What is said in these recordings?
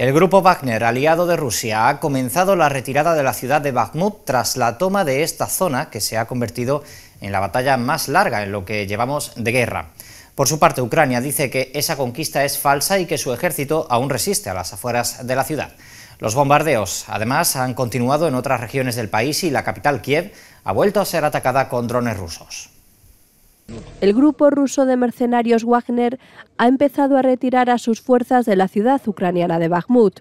El grupo Wagner, aliado de Rusia, ha comenzado la retirada de la ciudad de Bakhmut tras la toma de esta zona que se ha convertido en la batalla más larga en lo que llevamos de guerra. Por su parte, Ucrania dice que esa conquista es falsa y que su ejército aún resiste a las afueras de la ciudad. Los bombardeos, además, han continuado en otras regiones del país y la capital Kiev ha vuelto a ser atacada con drones rusos. El grupo ruso de mercenarios Wagner ha empezado a retirar a sus fuerzas de la ciudad ucraniana de Bakhmut,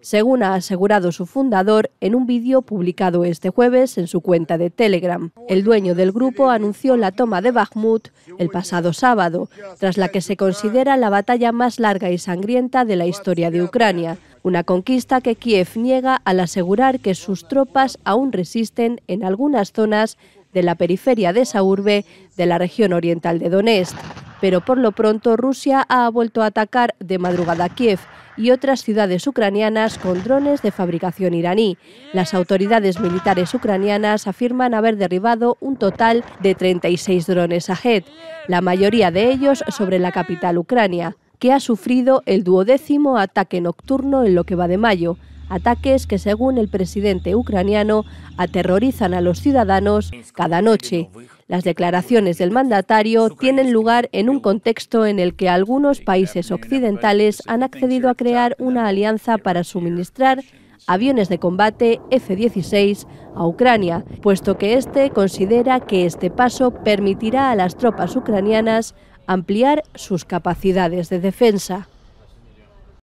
según ha asegurado su fundador en un vídeo publicado este jueves en su cuenta de Telegram. El dueño del grupo anunció la toma de Bakhmut el pasado sábado, tras la que se considera la batalla más larga y sangrienta de la historia de Ucrania, una conquista que Kiev niega al asegurar que sus tropas aún resisten en algunas zonas de la periferia de esa urbe de la región oriental de Donetsk. Pero por lo pronto Rusia ha vuelto a atacar de madrugada Kiev y otras ciudades ucranianas con drones de fabricación iraní. Las autoridades militares ucranianas afirman haber derribado un total de 36 drones jet, la mayoría de ellos sobre la capital Ucrania, que ha sufrido el duodécimo ataque nocturno en lo que va de mayo ataques que, según el presidente ucraniano, aterrorizan a los ciudadanos cada noche. Las declaraciones del mandatario tienen lugar en un contexto en el que algunos países occidentales han accedido a crear una alianza para suministrar aviones de combate F-16 a Ucrania, puesto que este considera que este paso permitirá a las tropas ucranianas ampliar sus capacidades de defensa.